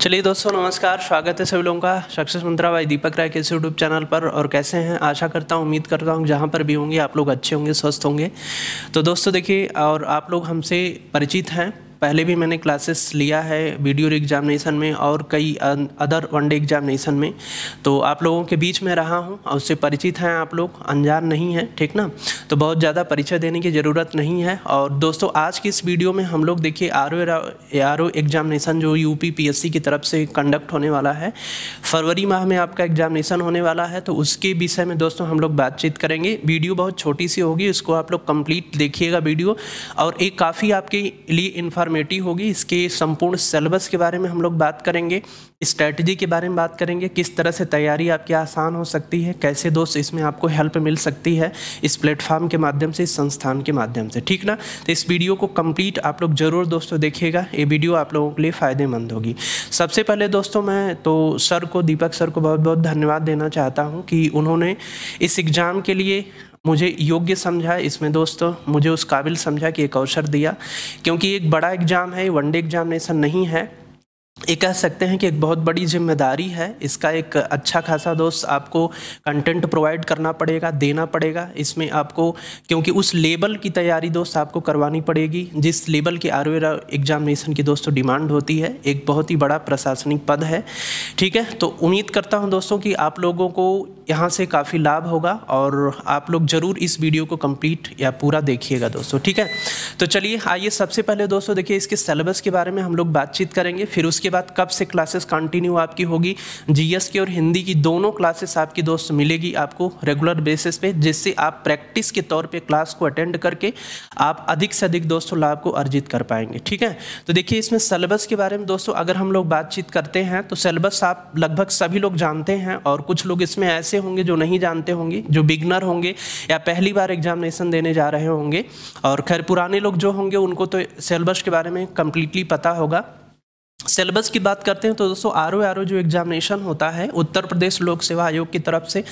चलिए दोस्तों नमस्कार स्वागत है सभी लोगों का सक्सेस मंत्रा भाई दीपक राय के यूट्यूब चैनल पर और कैसे हैं आशा करता हूँ उम्मीद करता हूँ जहाँ पर भी होंगे आप लोग अच्छे होंगे स्वस्थ होंगे तो दोस्तों देखिए और आप लोग हमसे परिचित हैं पहले भी मैंने क्लासेस लिया है वीडियो एग्जामिनेशन में और कई अदर वनडे एग्जामिनेशन में तो आप लोगों के बीच में रहा हूँ और उससे परिचित हैं आप लोग अनजान नहीं है ठीक ना तो बहुत ज़्यादा परिचय देने की ज़रूरत नहीं है और दोस्तों आज की इस वीडियो में हम लोग देखिए आर ओ एग्जामिनेशन जो यू पी की तरफ से कंडक्ट होने वाला है फरवरी माह में आपका एग्जामिनेशन होने वाला है तो उसके विषय में दोस्तों हम लोग बातचीत करेंगे वीडियो बहुत छोटी सी होगी इसको आप लोग कंप्लीट देखिएगा वीडियो और एक काफ़ी आपके लिए इन्फॉर्म फॉर्मेटी होगी इसके संपूर्ण सिलेबस के बारे में हम लोग बात करेंगे स्ट्रैटेजी के बारे में बात करेंगे किस तरह से तैयारी आपकी आसान हो सकती है कैसे दोस्त इसमें आपको हेल्प मिल सकती है इस प्लेटफॉर्म के माध्यम से इस संस्थान के माध्यम से ठीक ना तो इस वीडियो को कंप्लीट आप लोग ज़रूर दोस्तों देखिएगा ये वीडियो आप लोगों के लिए फ़ायदेमंद होगी सबसे पहले दोस्तों मैं तो सर को दीपक सर को बहुत बहुत धन्यवाद देना चाहता हूँ कि उन्होंने इस एग्ज़ाम के लिए मुझे योग्य समझा इसमें दोस्तों मुझे उस काबिल समझा कि एक अवसर दिया क्योंकि एक बड़ा एग्ज़ाम है वनडे एग्ज़ाम नहीं है ये कह सकते हैं कि एक बहुत बड़ी जिम्मेदारी है इसका एक अच्छा खासा दोस्त आपको कंटेंट प्रोवाइड करना पड़ेगा देना पड़ेगा इसमें आपको क्योंकि उस लेबल की तैयारी दोस्त आपको करवानी पड़ेगी जिस लेबल की आर एग्जामिनेशन की दोस्तों डिमांड होती है एक बहुत ही बड़ा प्रशासनिक पद है ठीक है तो उम्मीद करता हूँ दोस्तों कि आप लोगों को यहाँ से काफ़ी लाभ होगा और आप लोग ज़रूर इस वीडियो को कंप्लीट या पूरा देखिएगा दोस्तों ठीक है तो चलिए आइए सबसे पहले दोस्तों देखिए इसके सिलेबस के बारे में हम लोग बातचीत करेंगे फिर उसके बाद कब से क्लासेस कंटिन्यू आपकी होगी जीएस की और हिंदी की दोनों क्लासेस आपकी दोस्त मिलेगी आपको रेगुलर बेसिस पे जिससे आप प्रैक्टिस के तौर पर क्लास को अटेंड करके आप अधिक से अधिक दोस्तों लाभ को अर्जित कर पाएंगे ठीक है तो देखिए इसमें सेलेबस के बारे में दोस्तों अगर हम लोग बातचीत करते हैं तो सलेबस आप लगभग सभी लोग जानते हैं और कुछ लोग इसमें ऐसे ऐसे होंगे जो नहीं जानते होंगे जो बिगनर होंगे या पहली बार एग्जामिनेशन देने जा रहे होंगे और खैर पुराने लोग जो होंगे उनको तो सिलेबस के बारे में कम्प्लीटली पता होगा सिलेबस की बात करते हैं तो दोस्तों आर ओ आर ओ जो एग्जामिनेशन होता है उत्तर प्रदेश लोक सेवा आयोग की तरफ से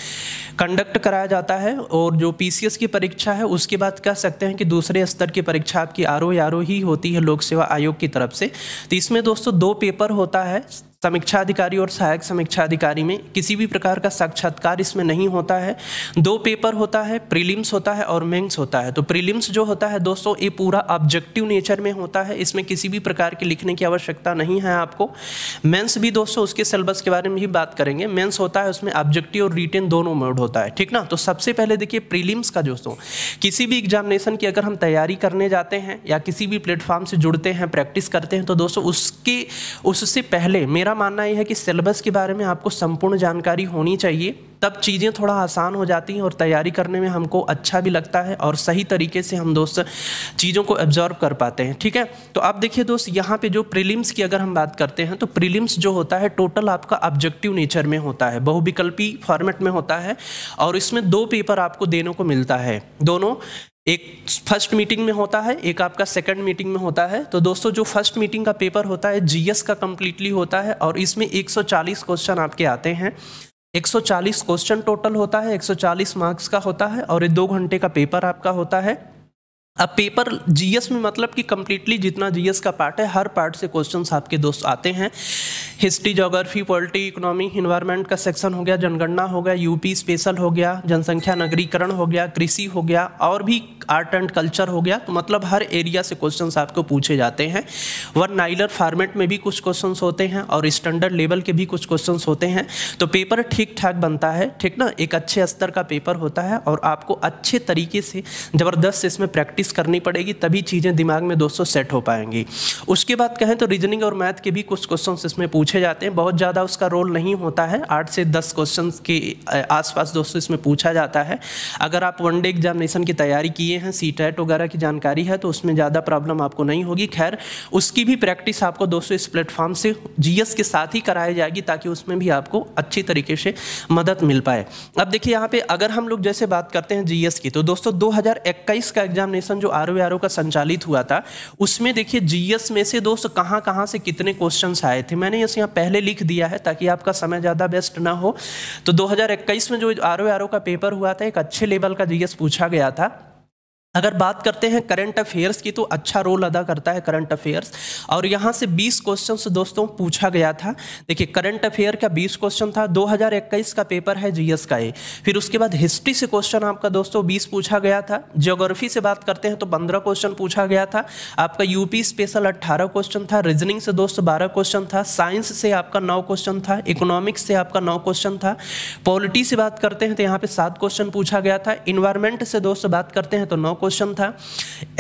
कंडक्ट कराया जाता है और जो पीसीएस की परीक्षा है उसके बाद कह सकते हैं कि दूसरे स्तर की परीक्षा आपकी आर ओ आर ओ ही होती है लोक सेवा आयोग की तरफ से तो इसमें दोस्तों दो पेपर होता है समीक्षा अधिकारी और सहायक समीक्षा अधिकारी में किसी भी प्रकार का साक्षात्कार इसमें नहीं होता है दो पेपर होता है प्रीलिम्स होता है और मेंस होता है तो प्रीलिम्स जो होता है दोस्तों ये पूरा ऑब्जेक्टिव नेचर में होता है इसमें किसी भी प्रकार के लिखने की आवश्यकता नहीं है आपको मेंस भी दोस्तों उसके सिलेबस के बारे में भी बात करेंगे मेन्स होता है उसमें ऑब्जेक्टिव और रिटेन दोनों मोड होता है ठीक ना तो सबसे पहले देखिए प्रीलिम्स का दोस्तों किसी भी एग्जामिनेशन की अगर हम तैयारी करने जाते हैं या किसी भी प्लेटफॉर्म से जुड़ते हैं प्रैक्टिस करते हैं तो दोस्तों उसके उससे पहले मेरा मेरा मानना यह है कि सिलेबस के बारे में आपको संपूर्ण जानकारी होनी चाहिए तब चीज़ें थोड़ा आसान हो जाती हैं और तैयारी करने में हमको अच्छा भी लगता है और सही तरीके से हम दोस्त चीज़ों को एब्जॉर्व कर पाते हैं ठीक है तो आप देखिए दोस्त यहाँ पे जो प्रीलिम्स की अगर हम बात करते हैं तो प्रीलिम्स जो होता है टोटल आपका ऑब्जेक्टिव नेचर में होता है बहुविकल्पी फॉर्मेट में होता है और इसमें दो पेपर आपको देने को मिलता है दोनों एक फर्स्ट मीटिंग में होता है एक आपका सेकंड मीटिंग में होता है तो दोस्तों जो फर्स्ट मीटिंग का पेपर होता है जीएस का कम्प्लीटली होता है और इसमें 140 क्वेश्चन आपके आते हैं 140 क्वेश्चन टोटल होता है 140 मार्क्स का होता है और ये दो घंटे का पेपर आपका होता है अब पेपर जीएस में मतलब कि कम्प्लीटली जितना जीएस का पार्ट है हर पार्ट से क्वेश्चन आपके दोस्त आते हैं history geography polity economy environment का सेक्शन हो गया जनगणना हो गया यूपी स्पेशल हो गया जनसंख्या नगरीकरण हो गया कृषि हो गया और भी आर्ट एंड कल्चर हो गया तो मतलब हर एरिया से क्वेश्चन आपको पूछे जाते हैं वन नाइलर फार्मेट में भी कुछ क्वेश्चन होते हैं और स्टैंडर्ड लेवल के भी कुछ क्वेश्चन होते हैं तो पेपर ठीक ठाक बनता है ठीक ना एक अच्छे स्तर का पेपर होता है और आपको अच्छे तरीके से ज़बरदस्त इसमें प्रैक्टिस करनी पड़ेगी तभी चीज़ें दिमाग में दोस्तों सेट हो पाएंगी उसके बाद कहें तो रीजनिंग और मैथ के भी कुछ क्वेश्चन इसमें पूछ पूछे जाते हैं बहुत ज़्यादा उसका रोल नहीं होता है आठ से दस क्वेश्चन के आसपास दोस्तों इसमें पूछा जाता है अगर आप वनडे एग्जामिनेशन की तैयारी किए हैं सी टेट वगैरह की जानकारी है तो उसमें ज़्यादा प्रॉब्लम आपको नहीं होगी खैर उसकी भी प्रैक्टिस आपको दोस्तों इस प्लेटफॉर्म से जीएस के साथ ही कराई जाएगी ताकि उसमें भी आपको अच्छी तरीके से मदद मिल पाए अब देखिए यहाँ पे अगर हम लोग जैसे बात करते हैं जीएस की तो दोस्तों दो का एग्जामिनेशन जो आर ओ का संचालित हुआ था उसमें देखिए जीएस में से दोस्तों कहाँ कहाँ से कितने क्वेश्चन आए थे मैंने ये यहाँ पहले लिख दिया है ताकि आपका समय ज़्यादा बेस्ट ना हो तो 2021 में जो आर ओ का पेपर हुआ था एक अच्छे लेवल का जीएस पूछा गया था अगर बात करते हैं करंट अफेयर्स की तो अच्छा रोल अदा करता है करंट अफेयर्स और यहाँ से 20 क्वेश्चन दोस्तों पूछा गया था देखिए करंट अफेयर का 20 क्वेश्चन था 2021 का पेपर है जीएस का ए फिर उसके बाद हिस्ट्री से क्वेश्चन आपका दोस्तों 20 पूछा गया था ज्योग्राफी से बात करते हैं तो 15 क्वेश्चन पूछा गया था आपका यूपी स्पेशल अट्ठारह क्वेश्चन था रीजनिंग से दोस्तों बारह क्वेश्चन था साइंस से आपका नौ क्वेश्चन था इकोनॉमिक्स से आपका नौ क्वेश्चन था पॉलिटी से बात करते हैं तो यहाँ पे सात क्वेश्चन पूछा गया था इन्वायरमेंट से दोस्तों बात करते हैं तो नौ क्वेश्चन था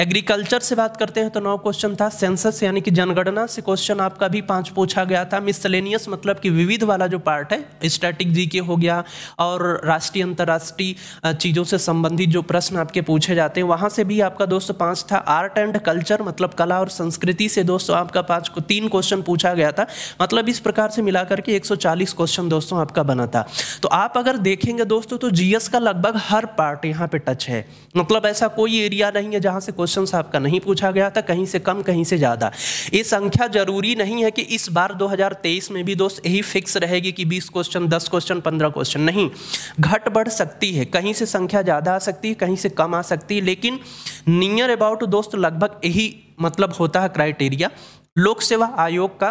एग्रीकल्चर से बात करते हैं तो नौ क्वेश्चन था सेंसस यानी कि जनगणना से क्वेश्चन आपका भी पांच पूछा गया था मिसलेनियस मतलब कि विविध वाला जो पार्ट है स्टैटिक जी के हो गया और राष्ट्रीय अंतर्राष्ट्रीय चीज़ों से संबंधित जो प्रश्न आपके पूछे जाते हैं वहाँ से भी आपका दोस्त पाँच था आर्ट एंड कल्चर मतलब कला और संस्कृति से दोस्तों आपका पाँच को तीन क्वेश्चन पूछा गया था मतलब इस प्रकार से मिलाकर के 140 क्वेश्चन दोस्तों आपका बना था तो आप अगर देखेंगे दोस्तों तो जीएस का लगभग हर पार्ट यहाँ पे टच है मतलब ऐसा कोई कोई एरिया नहीं है जहां से क्वेश्चन आपका नहीं पूछा गया था कहीं से कम कहीं से ज़्यादा ये संख्या जरूरी नहीं है कि इस बार 2023 में भी दोस्त यही फिक्स रहेगी कि 20 क्वेश्चन 10 क्वेश्चन 15 क्वेश्चन नहीं घट बढ़ सकती है कहीं से संख्या ज़्यादा आ सकती है कहीं से कम आ सकती है लेकिन नियर अबाउट दोस्त लगभग यही मतलब होता है क्राइटेरिया लोक सेवा आयोग का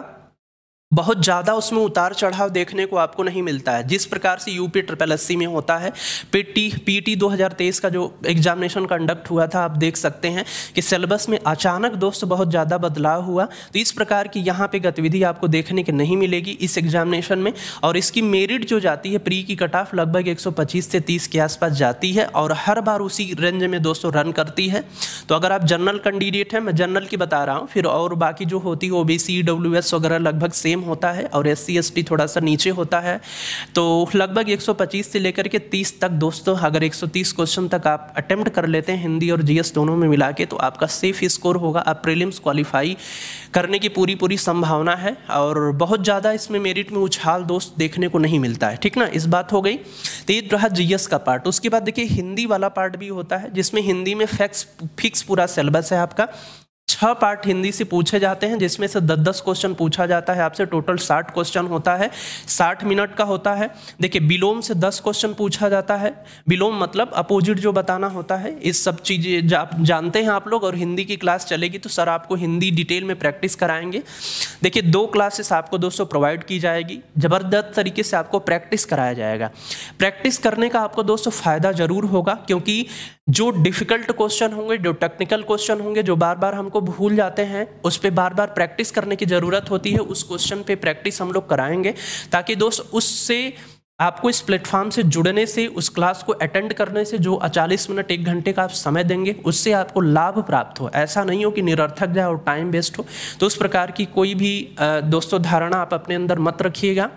बहुत ज़्यादा उसमें उतार चढ़ाव देखने को आपको नहीं मिलता है जिस प्रकार से यूपी ट्रिपल एस में होता है पीटी पीटी 2023 का जो एग्जामिनेशन कंडक्ट हुआ था आप देख सकते हैं कि सिलेबस में अचानक दोस्त बहुत ज़्यादा बदलाव हुआ तो इस प्रकार की यहाँ पे गतिविधि आपको देखने की नहीं मिलेगी इस एग्जामिनेशन में और इसकी मेरिट जो जाती है प्री की कट ऑफ लगभग एक से तीस के आसपास जाती है और हर बार उसी रेंज में दोस्तों रन करती है तो अगर आप जनरल कैंडिडेट हैं मैं जनरल की बता रहा हूँ फिर और बाकी जो होती है ओ वगैरह लगभग सेम सेम होता है और एस सी थोड़ा सा नीचे होता है तो लगभग 125 से लेकर के 30 तक दोस्तों अगर 130 क्वेश्चन तक आप अटैम्प्ट कर लेते हैं हिंदी और जीएस दोनों में मिला के तो आपका सेफ स्कोर होगा आप प्रीलिम्स क्वालिफाई करने की पूरी पूरी संभावना है और बहुत ज़्यादा इसमें मेरिट में उछाल दोस्त देखने को नहीं मिलता है ठीक ना इस बात हो गई तो ये रहा जी का पार्ट उसके बाद देखिए हिंदी वाला पार्ट भी होता है जिसमें हिंदी में फैक्स फिक्स पूरा सिलेबस है आपका छह पार्ट हिंदी से पूछे जाते हैं जिसमें से दस दस क्वेश्चन पूछा जाता है आपसे टोटल साठ क्वेश्चन होता है साठ मिनट का होता है देखिए विलोम से दस क्वेश्चन पूछा जाता है विलोम मतलब अपोजिट जो बताना होता है इस सब चीज़ें आप जानते हैं आप लोग और हिंदी की क्लास चलेगी तो सर आपको हिंदी डिटेल में प्रैक्टिस कराएंगे देखिए दो क्लासेस आपको दोस्तों प्रोवाइड की जाएगी ज़बरदस्त तरीके से आपको प्रैक्टिस कराया जाएगा प्रैक्टिस करने का आपको दोस्तों फ़ायदा ज़रूर होगा क्योंकि जो डिफिकल्ट क्वेश्चन होंगे जो टेक्निकल क्वेश्चन होंगे जो बार बार हमको भूल जाते हैं उस पर बार बार प्रैक्टिस करने की ज़रूरत होती है उस क्वेश्चन पे प्रैक्टिस हम लोग कराएंगे ताकि दोस्त उससे आपको इस प्लेटफॉर्म से जुड़ने से उस क्लास को अटेंड करने से जो चालीस मिनट एक घंटे का आप समय देंगे उससे आपको लाभ प्राप्त हो ऐसा नहीं हो कि निरर्थक जाए और टाइम वेस्ट हो तो उस प्रकार की कोई भी दोस्तों धारणा आप अपने अंदर मत रखिएगा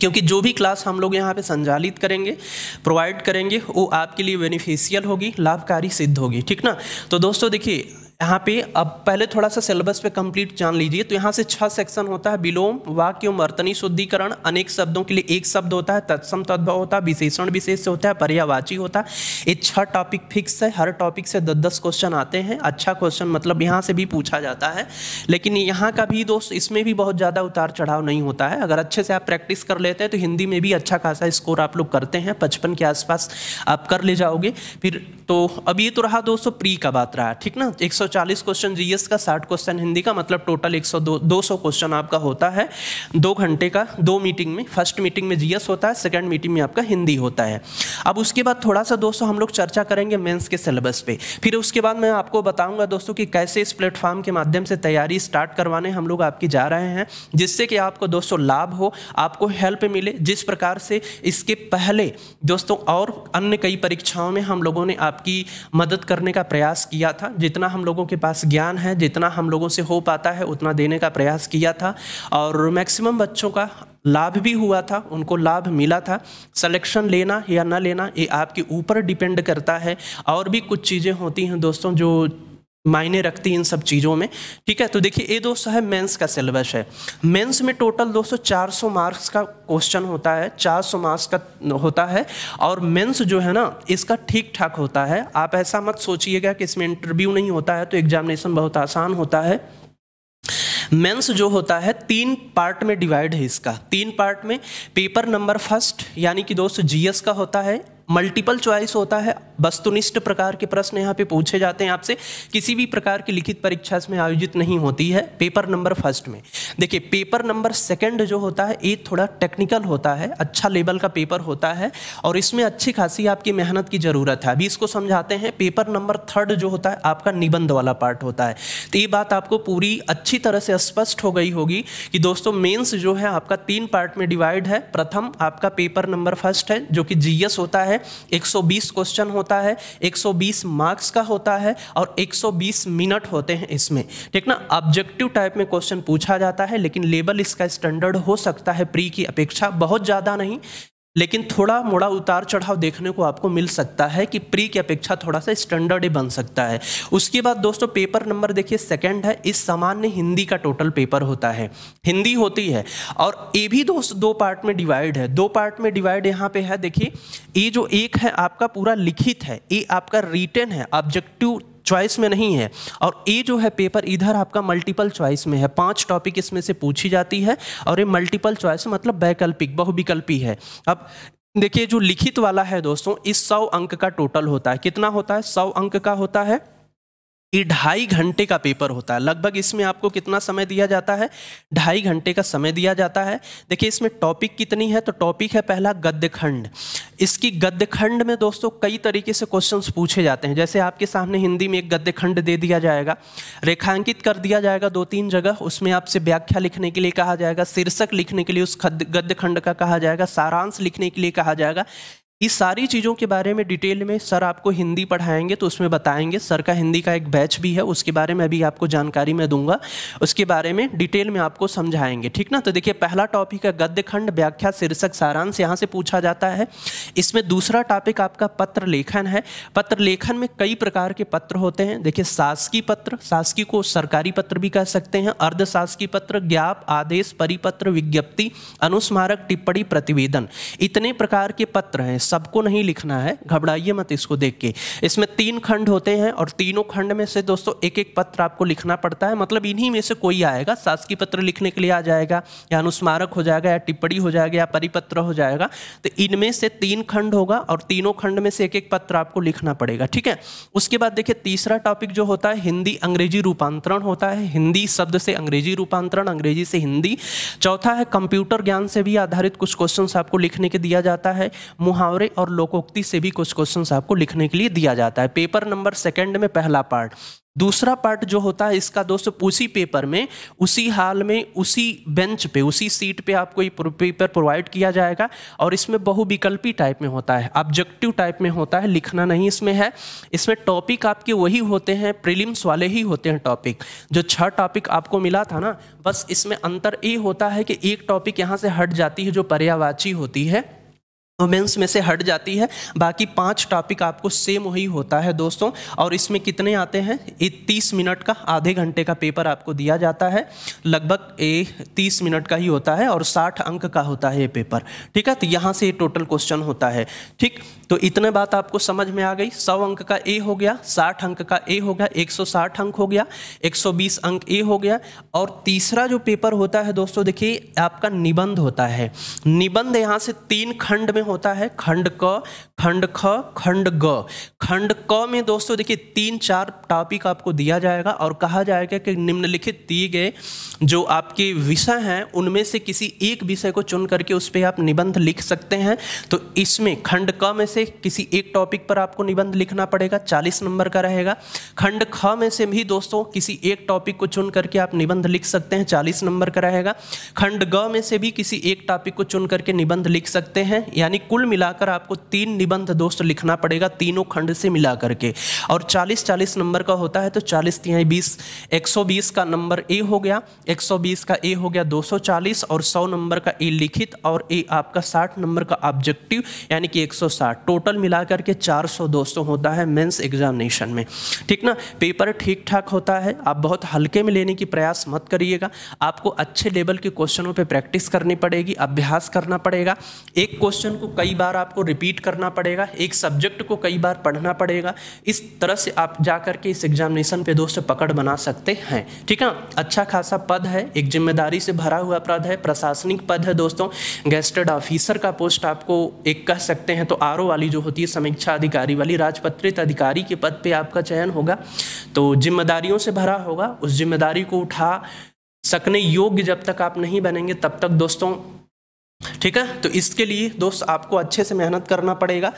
क्योंकि जो भी क्लास हम लोग यहाँ पे संचालित करेंगे प्रोवाइड करेंगे वो आपके लिए बेनिफिशियल होगी लाभकारी सिद्ध होगी ठीक ना तो दोस्तों देखिए यहाँ पे अब पहले थोड़ा सा सिलेबस पे कंप्लीट जान लीजिए तो यहाँ से छह सेक्शन होता है विलोम वाक्य वर्तनी शुद्धिकरण अनेक शब्दों के लिए एक शब्द होता है तत्सम तद्भव होता है विशेषण विशेष होता है पर्यावाची होता है ये छह टॉपिक फिक्स है हर टॉपिक से दस दस क्वेश्चन आते हैं अच्छा क्वेश्चन मतलब यहाँ से भी पूछा जाता है लेकिन यहाँ का भी दोस्त इसमें भी बहुत ज़्यादा उतार चढ़ाव नहीं होता है अगर अच्छे से आप प्रैक्टिस कर लेते हैं तो हिंदी में भी अच्छा खासा स्कोर आप लोग करते हैं पचपन के आसपास आप कर ले जाओगे फिर तो अब ये तो रहा दोस्तों प्री का बात रहा ठीक ना एक 140 क्वेश्चन जीएस का 60 क्वेश्चन हिंदी का मतलब टोटल 102 200 क्वेश्चन आपका होता है दो घंटे का दो मीटिंग में फर्स्ट मीटिंग में जीएस होता है सेकेंड मीटिंग में आपका हिंदी होता है अब उसके बाद थोड़ा सा दोस्तों हम लोग चर्चा करेंगे मेन्स के सिलेबस पर फिर उसके बाद मैं आपको बताऊँगा दोस्तों कि कैसे इस प्लेटफॉर्म के माध्यम से तैयारी स्टार्ट करवाने हम लोग आपकी जा रहे हैं जिससे कि आपको दोस्तों लाभ हो आपको हेल्प मिले जिस प्रकार से इसके पहले दोस्तों और अन्य कई परीक्षाओं में हम लोगों ने आपकी मदद करने का प्रयास किया था जितना हम लोगों लोगों के पास ज्ञान है जितना हम लोगों से हो पाता है उतना देने का प्रयास किया था और मैक्सिमम बच्चों का लाभ भी हुआ था उनको लाभ मिला था सिलेक्शन लेना या ना लेना ये आपके ऊपर डिपेंड करता है और भी कुछ चीज़ें होती हैं दोस्तों जो मायने रखती इन सब चीज़ों में ठीक है तो देखिए ये दोस्तों है मेंस का सिलेबस है मेंस में टोटल दोस्तों 400 मार्क्स का क्वेश्चन होता है 400 मार्क्स का होता है और मेंस जो है ना इसका ठीक ठाक होता है आप ऐसा मत सोचिएगा कि इसमें इंटरव्यू नहीं होता है तो एग्जामिनेशन बहुत आसान होता है मेंस जो होता है तीन पार्ट में डिवाइड है इसका तीन पार्ट में पेपर नंबर फर्स्ट यानी कि दोस्तों जीएस का होता है मल्टीपल चॉइस होता है वस्तुनिष्ठ प्रकार के प्रश्न यहाँ पे पूछे जाते हैं आपसे किसी भी प्रकार की लिखित परीक्षा इसमें आयोजित नहीं होती है पेपर नंबर फर्स्ट में देखिए पेपर नंबर सेकंड जो होता है ये थोड़ा टेक्निकल होता है अच्छा लेवल का पेपर होता है और इसमें अच्छी खासी आपकी मेहनत की ज़रूरत है अभी इसको समझाते हैं पेपर नंबर थर्ड जो होता है आपका निबंध वाला पार्ट होता है तो ये बात आपको पूरी अच्छी तरह से स्पष्ट हो गई होगी कि दोस्तों मेन्स जो है आपका तीन पार्ट में डिवाइड है प्रथम आपका पेपर नंबर फर्स्ट है जो कि जीएस होता है 120 क्वेश्चन होता है 120 मार्क्स का होता है और 120 मिनट होते हैं इसमें ठीक ना ऑब्जेक्टिव टाइप में क्वेश्चन पूछा जाता है लेकिन लेवल इसका स्टैंडर्ड हो सकता है प्री की अपेक्षा बहुत ज़्यादा नहीं लेकिन थोड़ा मोड़ा उतार चढ़ाव देखने को आपको मिल सकता है कि प्री की अपेक्षा थोड़ा सा स्टैंडर्ड ही बन सकता है उसके बाद दोस्तों पेपर नंबर देखिए सेकंड है इस सामान्य हिंदी का टोटल पेपर होता है हिंदी होती है और ये भी दोस्त दो पार्ट में डिवाइड है दो पार्ट में डिवाइड यहाँ पे है देखिए ये जो एक है आपका पूरा लिखित है ये आपका रिटर्न है ऑब्जेक्टिव चॉइस में नहीं है और ये जो है पेपर इधर आपका मल्टीपल चॉइस में है पांच टॉपिक इसमें से पूछी जाती है और ये मल्टीपल चॉइस मतलब वैकल्पिक बहुविकल्पी है अब देखिए जो लिखित वाला है दोस्तों इस सौ अंक का टोटल होता है कितना होता है सौ अंक का होता है ये ढाई घंटे का पेपर होता है लगभग इसमें आपको कितना समय दिया जाता है ढाई घंटे का समय दिया जाता है देखिए इसमें टॉपिक कितनी है तो टॉपिक है पहला गद्यखंड इसकी गद्यखंड में दोस्तों कई तरीके से क्वेश्चंस पूछे जाते हैं जैसे आपके सामने हिंदी में एक गद्यखंड दे दिया जाएगा रेखांकित कर दिया जाएगा दो तीन जगह उसमें आपसे व्याख्या लिखने के लिए कहा जाएगा शीर्षक लिखने के लिए उस गद्यखंड का कहा जाएगा सारांश लिखने के लिए कहा जाएगा इस सारी चीज़ों के बारे में डिटेल में सर आपको हिंदी पढ़ाएंगे तो उसमें बताएंगे सर का हिंदी का एक बैच भी है उसके बारे में अभी आपको जानकारी मैं दूंगा उसके बारे में डिटेल में आपको समझाएंगे ठीक ना तो देखिए पहला टॉपिक है गद्य खंड व्याख्या शीर्षक सारांश यहाँ से पूछा जाता है इसमें दूसरा टॉपिक आपका पत्र लेखन है पत्र लेखन में कई प्रकार के पत्र होते हैं देखिए शासकीय पत्र शासकीय को सरकारी पत्र भी कह सकते हैं अर्ध शासकीय पत्र ज्ञाप आदेश परिपत्र विज्ञप्ति अनुस्मारक टिप्पणी प्रतिवेदन इतने प्रकार के पत्र हैं सबको नहीं लिखना है घबराइए मत इसको देख के इसमें तीन खंड होते हैं और तीनों खंड में से दोस्तों एक एक पत्र आपको लिखना पड़ता है मतलब इन्हीं में से कोई आएगा शासकीय पत्र लिखने के लिए आ जाएगा या अनुस्मारक हो जाएगा या टिप्पणी हो जाएगा या परिपत्र हो जाएगा तो इनमें से तीन खंड होगा और तीनों खंड में से एक एक पत्र आपको लिखना पड़ेगा ठीक है उसके बाद देखिए तीसरा टॉपिक जो होता है हिंदी अंग्रेजी रूपांतरण होता है हिंदी शब्द से अंग्रेजी रूपांतरण अंग्रेजी से हिंदी चौथा है कंप्यूटर ज्ञान से भी आधारित कुछ क्वेश्चन आपको लिखने के दिया जाता है मुहावरे मुहावरे और लोकोक्ति से भी कुछ क्वेश्चन आपको लिखने के लिए दिया जाता है पेपर नंबर सेकेंड में पहला पार्ट दूसरा पार्ट जो होता है इसका दोस्तों उसी पेपर में उसी हाल में उसी बेंच पे उसी सीट पे आपको ये पेपर प्रोवाइड किया जाएगा और इसमें बहुविकल्पी टाइप में होता है ऑब्जेक्टिव टाइप में होता है लिखना नहीं इसमें है इसमें टॉपिक आपके वही होते हैं प्रीलिम्स वाले ही होते हैं टॉपिक जो छह टॉपिक आपको मिला था ना बस इसमें अंतर ये होता है कि एक टॉपिक यहाँ से हट जाती है जो पर्यावाची होती है मेंस में से हट जाती है बाकी पांच टॉपिक आपको सेम वही होता है दोस्तों और इसमें कितने आते हैं तीस मिनट का आधे घंटे का पेपर आपको दिया जाता है लगभग ए तीस मिनट का ही होता है और साठ अंक का होता है ये पेपर ठीक है तो यहाँ से ये टोटल क्वेश्चन होता है ठीक तो इतने बात आपको समझ में आ गई सौ अंक का ए हो गया साठ अंक का ए हो गया एक अंक हो गया एक अंक ए हो गया और तीसरा जो पेपर होता है दोस्तों देखिए आपका निबंध होता है निबंध यहाँ से तीन खंड में होता है खंड क खंड ख खंड ग खंड क में दोस्तों देखिए तीन चार टॉपिक आपको दिया जाएगा और कहा जाएगा कि निम्नलिखित दिए गए जो आपके विषय हैं उनमें से किसी एक विषय को चुन करके उस पर आप निबंध लिख सकते हैं तो इसमें खंड क में से किसी एक टॉपिक पर आपको निबंध लिखना पड़ेगा चालीस नंबर का रहेगा खंड ख में से भी दोस्तों किसी एक टॉपिक को चुन करके आप निबंध लिख सकते हैं चालीस नंबर का रहेगा खंड ग में से भी किसी एक टॉपिक को चुन करके निबंध लिख सकते हैं यानी कुल मिलाकर आपको तीन निबंध दोस्त लिखना पड़ेगा तीनों खंड से मिला करके और 40 40 नंबर का होता है तो 40 तिहाई बीस 120 का नंबर ए हो गया 120 का ए हो गया 240 और 100 नंबर का ए लिखित और ए आपका 60 नंबर का ऑब्जेक्टिव यानी कि 160 टोटल मिला करके 400 दोस्तों होता है मेंस एग्जामिनेशन में ठीक ना पेपर ठीक ठाक होता है आप बहुत हल्के में लेने की प्रयास मत करिएगा आपको अच्छे लेवल के क्वेश्चनों पर प्रैक्टिस करनी पड़ेगी अभ्यास करना पड़ेगा एक क्वेश्चन को कई बार आपको रिपीट करना पड़ेगा एक सब्जेक्ट को कई बार पढ़ना पड़ेगा इस तरह से आप जा करके इस एग्जामिनेशन पे दोस्त पकड़ बना सकते हैं ठीक है अच्छा खासा पद है एक जिम्मेदारी से भरा हुआ पद है प्रशासनिक पद है दोस्तों गेस्टेड ऑफिसर का पोस्ट आपको एक कह सकते हैं तो आर वाली जो होती है समीक्षा अधिकारी वाली राजपत्रित अधिकारी के पद पर आपका चयन होगा तो जिम्मेदारियों से भरा होगा उस जिम्मेदारी को उठा सकने योग्य जब तक आप नहीं बनेंगे तब तक दोस्तों ठीक है तो इसके लिए दोस्त आपको अच्छे से मेहनत करना पड़ेगा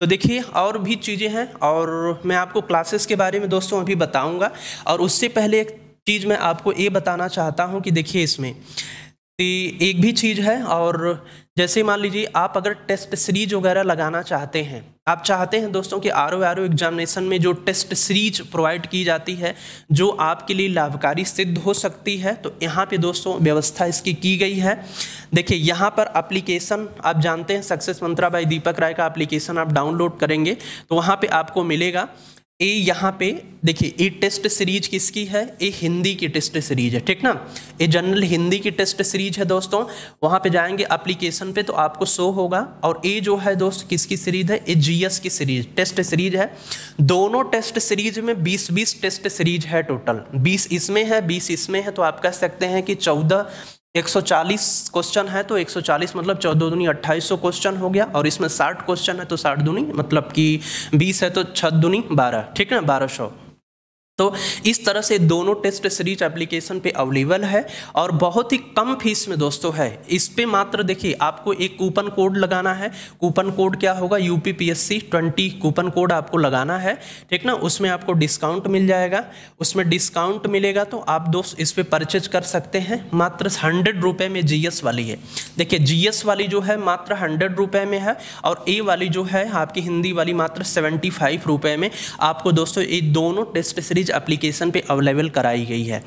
तो देखिए और भी चीज़ें हैं और मैं आपको क्लासेस के बारे में दोस्तों अभी बताऊंगा और उससे पहले एक चीज़ मैं आपको ये बताना चाहता हूँ कि देखिए इसमें कि एक भी चीज़ है और जैसे मान लीजिए आप अगर टेस्ट सीरीज वगैरह लगाना चाहते हैं आप चाहते हैं दोस्तों कि R O R O examination में जो टेस्ट सीरीज प्रोवाइड की जाती है जो आपके लिए लाभकारी सिद्ध हो सकती है तो यहाँ पे दोस्तों व्यवस्था इसकी की गई है देखिए यहाँ पर एप्लीकेशन आप जानते हैं सक्सेस मंत्रा बाई दीपक राय का एप्लीकेशन आप डाउनलोड करेंगे तो वहाँ पर आपको मिलेगा ए यहाँ पे देखिए ए टेस्ट सीरीज किसकी है ए हिंदी की टेस्ट सीरीज है ठीक ना ए जनरल हिंदी की टेस्ट सीरीज है दोस्तों वहाँ पे जाएंगे एप्लीकेशन पे तो आपको शो होगा और ए जो है दोस्त किसकी सीरीज है ए जीएस की सीरीज टेस्ट सीरीज है दोनों टेस्ट सीरीज में 20 20 टेस्ट सीरीज है टोटल 20 इसमें है 20 इसमें है तो आप कह सकते हैं कि चौदह 140 क्वेश्चन है तो 140 मतलब चौदह दुनी अट्ठाईस क्वेश्चन हो गया और इसमें 60 क्वेश्चन है तो 60 दुनी मतलब कि 20 है तो छत दुनी 12 ठीक है ना 1200 तो इस तरह से दोनों टेस्ट सीरीज एप्लीकेशन पे अवेलेबल है और बहुत ही कम फीस में दोस्तों है इस पे मात्र देखिए आपको एक कूपन कोड लगाना है कूपन कोड क्या होगा U P P S C twenty coupon code आपको लगाना है ठीक ना उसमें आपको डिस्काउंट मिल जाएगा उसमें डिस्काउंट मिलेगा तो आप दोस्त इस पर परचेज कर सकते हैं मात्र हंड्रेड रुपये में जी एस वाली है देखिए जी एस वाली जो है मात्र हंड्रेड रुपये में है और ए वाली जो है आपकी हिंदी वाली मात्र सेवेंटी फाइव रुपये में आपको दोस्तों ये दोनों टेस्ट सीरीज सीरीज एप्लीकेशन पे अवेलेबल कराई गई है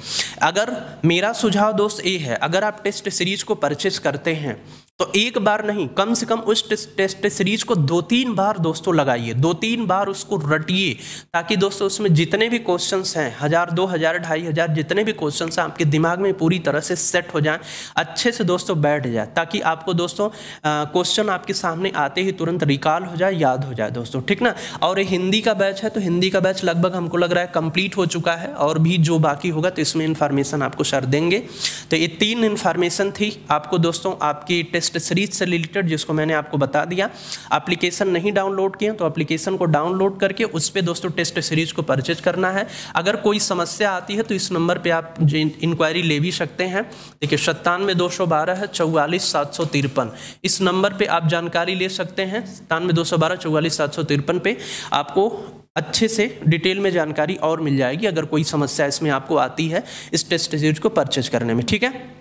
अगर मेरा सुझाव दोस्त ये है अगर आप टेस्ट सीरीज को परचेस करते हैं तो एक बार नहीं कम से कम उस टेस्ट सीरीज को दो तीन बार दोस्तों लगाइए दो तीन बार उसको रटिए ताकि दोस्तों उसमें जितने भी क्वेश्चंस हैं हज़ार दो हज़ार ढाई हज़ार जितने भी क्वेश्चंस हैं आपके दिमाग में पूरी तरह से सेट हो जाएं अच्छे से दोस्तों बैठ जाए ताकि आपको दोस्तों क्वेश्चन आपके सामने आते ही तुरंत रिकॉल हो जाए याद हो जाए दोस्तों ठीक ना और हिंदी का बैच है तो हिंदी का बैच लगभग हमको लग रहा है कंप्लीट हो चुका है और भी जो बाकी होगा तो इसमें इन्फॉर्मेशन आपको सर देंगे तो ये तीन इन्फॉर्मेशन थी आपको दोस्तों आपकी टेस्ट एक्सेसरीज से रिलेटेड जिसको मैंने आपको बता दिया एप्लीकेशन नहीं डाउनलोड किए तो एप्लीकेशन को डाउनलोड करके उस पर दोस्तों टेस्ट सीरीज को परचेज करना है अगर कोई समस्या आती है तो इस नंबर पर आप इंक्वायरी ले भी सकते हैं देखिए सत्तानवे दो सौ बारह है चौवालीस सात सौ तिरपन इस नंबर पर आप जानकारी ले सकते हैं सत्तानवे दो सौ बारह चौवालीस सात सौ तिरपन पे आपको अच्छे से डिटेल में जानकारी और मिल जाएगी अगर कोई समस्या इसमें आपको आती है इस टेस्ट सीरीज को परचेज करने में ठीक है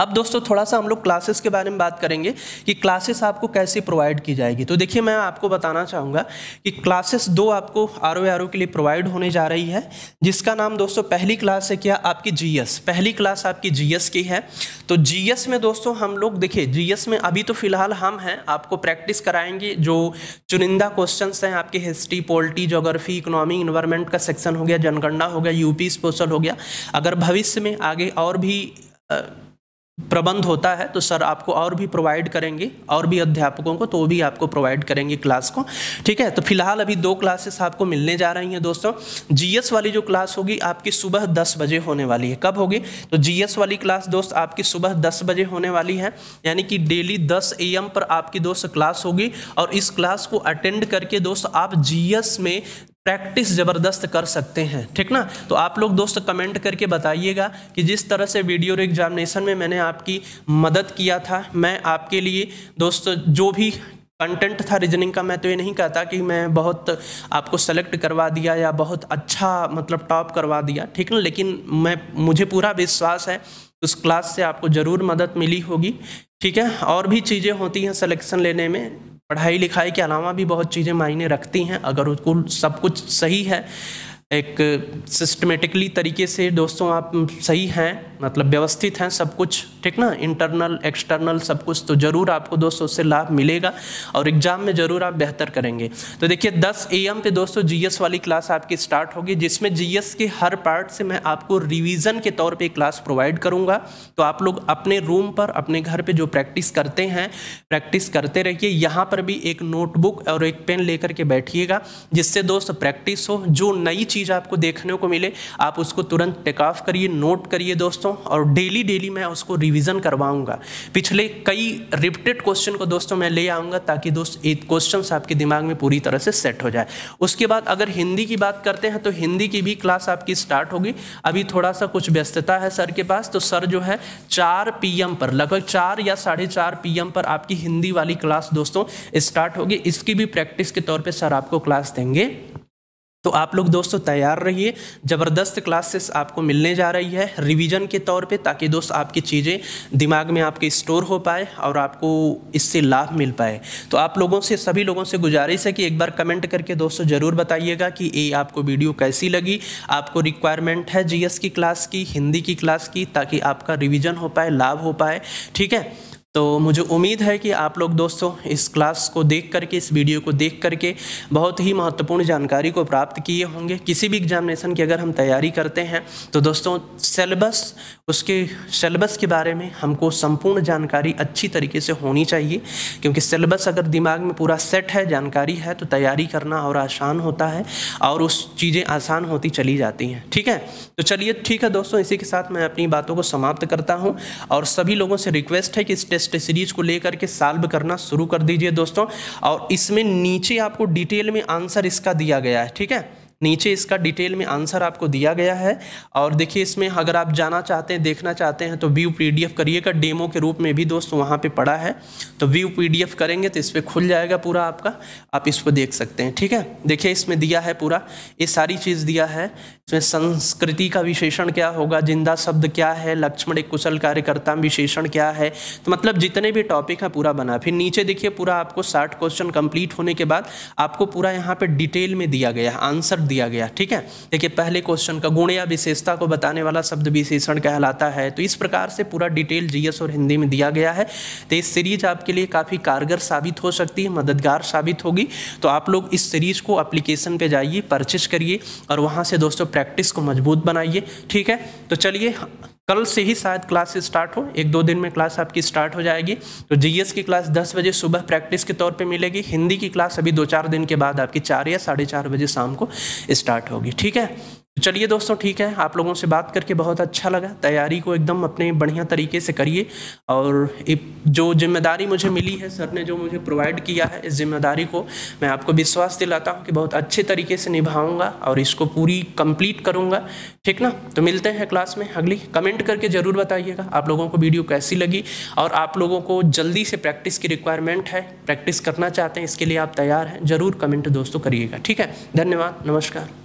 अब दोस्तों थोड़ा सा हम लोग क्लासेस के बारे में बात करेंगे कि क्लासेस आपको कैसे प्रोवाइड की जाएगी तो देखिए मैं आपको बताना चाहूँगा कि क्लासेस दो आपको आर ओ आर ओ के लिए प्रोवाइड होने जा रही है जिसका नाम दोस्तों पहली क्लास है क्या आपकी जीएस पहली क्लास आपकी जीएस की है तो जीएस में दोस्तों हम लोग देखिए जीएस में अभी तो फिलहाल हम हैं आपको प्रैक्टिस कराएंगे जो चुनिंदा क्वेश्चन हैं आपके history polity geography economy environment का सेक्शन हो गया जनगणना हो गया यूपी स्पोशल हो गया अगर भविष्य में आगे और भी प्रबंध होता है तो सर आपको और भी प्रोवाइड करेंगे और भी अध्यापकों को तो वो भी आपको प्रोवाइड करेंगे क्लास को ठीक है तो फिलहाल अभी दो क्लासेस आपको मिलने जा रही हैं दोस्तों जीएस वाली जो क्लास होगी आपकी सुबह दस बजे होने वाली है कब होगी तो जीएस वाली क्लास दोस्त आपकी सुबह दस बजे होने वाली है यानी कि डेली दस ए पर आपकी दोस्त क्लास होगी और इस क्लास को अटेंड करके दोस्त आप जी में प्रैक्टिस ज़बरदस्त कर सकते हैं ठीक ना तो आप लोग दोस्त कमेंट करके बताइएगा कि जिस तरह से वीडियो एग्जामिनेशन में मैंने आपकी मदद किया था मैं आपके लिए दोस्त जो भी कंटेंट था रीजनिंग का मैं तो ये नहीं कहता कि मैं बहुत आपको सेलेक्ट करवा दिया या बहुत अच्छा मतलब टॉप करवा दिया ठीक ना लेकिन मैं मुझे पूरा विश्वास है उस क्लास से आपको ज़रूर मदद मिली होगी ठीक है और भी चीज़ें होती हैं सिलेक्शन लेने में पढ़ाई लिखाई के अलावा भी बहुत चीज़ें मायने रखती हैं अगर उसको सब कुछ सही है एक सिस्टमेटिकली तरीके से दोस्तों आप सही हैं मतलब व्यवस्थित हैं सब कुछ ठीक ना इंटरनल एक्सटर्नल सब कुछ तो ज़रूर आपको दोस्तों उससे लाभ मिलेगा और एग्ज़ाम में ज़रूर आप बेहतर करेंगे तो देखिए 10 एम पे दोस्तों जीएस वाली क्लास आपकी स्टार्ट होगी जिसमें जीएस के हर पार्ट से मैं आपको रिविज़न के तौर पर क्लास प्रोवाइड करूँगा तो आप लोग अपने रूम पर अपने घर पर जो प्रैक्टिस करते हैं प्रैक्टिस करते रहिए यहाँ पर भी एक नोटबुक और एक पेन लेकर के बैठिएगा जिससे दोस्त प्रैक्टिस हो जो नई चीज़ चीज़ आपको देखने को मिले आप उसको तुरंत टेक ऑफ करिए नोट करिए दोस्तों और डेली डेली मैं उसको रिविज़न करवाऊंगा पिछले कई रिपीटेड क्वेश्चन को दोस्तों मैं ले आऊंगा ताकि दोस्त क्वेश्चन आपके दिमाग में पूरी तरह से सेट हो जाए उसके बाद अगर हिंदी की बात करते हैं तो हिंदी की भी क्लास आपकी स्टार्ट होगी अभी थोड़ा सा कुछ व्यस्तता है सर के पास तो सर जो है चार पी पर लगभग चार या साढ़े चार पीएम पर आपकी हिंदी वाली क्लास दोस्तों स्टार्ट होगी इसकी भी प्रैक्टिस के तौर पे सर आपको क्लास देंगे तो आप लोग दोस्तों तैयार रहिए ज़बरदस्त क्लासेस आपको मिलने जा रही है रिवीजन के तौर पे ताकि दोस्त आपकी चीज़ें दिमाग में आपके स्टोर हो पाए और आपको इससे लाभ मिल पाए तो आप लोगों से सभी लोगों से गुजारिश है कि एक बार कमेंट करके दोस्तों ज़रूर बताइएगा कि ये आपको वीडियो कैसी लगी आपको रिक्वायरमेंट है जी की क्लास की हिंदी की क्लास की ताकि आपका रिविज़न हो पाए लाभ हो पाए ठीक है तो मुझे उम्मीद है कि आप लोग दोस्तों इस क्लास को देख करके इस वीडियो को देख करके बहुत ही महत्वपूर्ण जानकारी को प्राप्त किए होंगे किसी भी एग्जामिनेशन की अगर हम तैयारी करते हैं तो दोस्तों सेलेबस उसके सेलेबस के बारे में हमको संपूर्ण जानकारी अच्छी तरीके से होनी चाहिए क्योंकि सेलेबस अगर दिमाग में पूरा सेट है जानकारी है तो तैयारी करना और आसान होता है और उस चीज़ें आसान होती चली जाती हैं ठीक है तो चलिए ठीक है दोस्तों इसी के साथ मैं अपनी बातों को समाप्त करता हूँ और सभी लोगों से रिक्वेस्ट है कि इस टेस्ट टेस्ट सीरीज को लेकर के सॉल्व करना शुरू कर दीजिए दोस्तों और इसमें नीचे आपको डिटेल में आंसर इसका दिया गया है ठीक है नीचे इसका डिटेल में आंसर आपको दिया गया है और देखिए इसमें अगर आप जाना चाहते हैं देखना चाहते हैं तो व्यू पीडीएफ करिएगा डेमो के रूप में भी दोस्तों वहाँ पे पड़ा है तो व्यू पीडीएफ करेंगे तो इस पर खुल जाएगा पूरा आपका आप इसको देख सकते हैं ठीक है देखिए इसमें दिया है पूरा ये सारी चीज़ दिया है इसमें संस्कृति का विशेषण क्या होगा जिंदा शब्द क्या है लक्ष्मण एक कुशल कार्यकर्ता विशेषण क्या है तो मतलब जितने भी टॉपिक है पूरा बना फिर नीचे देखिए पूरा आपको साठ क्वेश्चन कंप्लीट होने के बाद आपको पूरा यहाँ पे डिटेल में दिया गया है आंसर दिया दिया गया ठीक है देखिए पहले क्वेश्चन का गुण या विशेषता को बताने वाला शब्द विशेषण कहलाता है तो इस प्रकार से पूरा डिटेल जीएस और हिंदी में दिया गया है तो इस सीरीज आपके लिए काफ़ी कारगर साबित हो सकती है मददगार साबित होगी तो आप लोग इस सीरीज को अप्लीकेशन पर जाइए परचेज करिए और वहाँ से दोस्तों प्रैक्टिस को मजबूत बनाइए ठीक है तो चलिए कल से ही शायद क्लास स्टार्ट हो एक दो दिन में क्लास आपकी स्टार्ट हो जाएगी तो जीएस की क्लास दस बजे सुबह प्रैक्टिस के तौर पे मिलेगी हिंदी की क्लास अभी दो चार दिन के बाद आपकी चार या साढ़े चार बजे शाम को स्टार्ट होगी ठीक है चलिए दोस्तों ठीक है आप लोगों से बात करके बहुत अच्छा लगा तैयारी को एकदम अपने बढ़िया तरीके से करिए और जो जिम्मेदारी मुझे मिली है सर ने जो मुझे प्रोवाइड किया है इस जिम्मेदारी को मैं आपको विश्वास दिलाता हूँ कि बहुत अच्छे तरीके से निभाऊंगा और इसको पूरी कंप्लीट करूँगा ठीक ना तो मिलते हैं क्लास में अगली कमेंट करके ज़रूर बताइएगा आप लोगों को वीडियो कैसी लगी और आप लोगों को जल्दी से प्रैक्टिस की रिक्वायरमेंट है प्रैक्टिस करना चाहते हैं इसके लिए आप तैयार हैं ज़रूर कमेंट दोस्तों करिएगा ठीक है धन्यवाद नमस्कार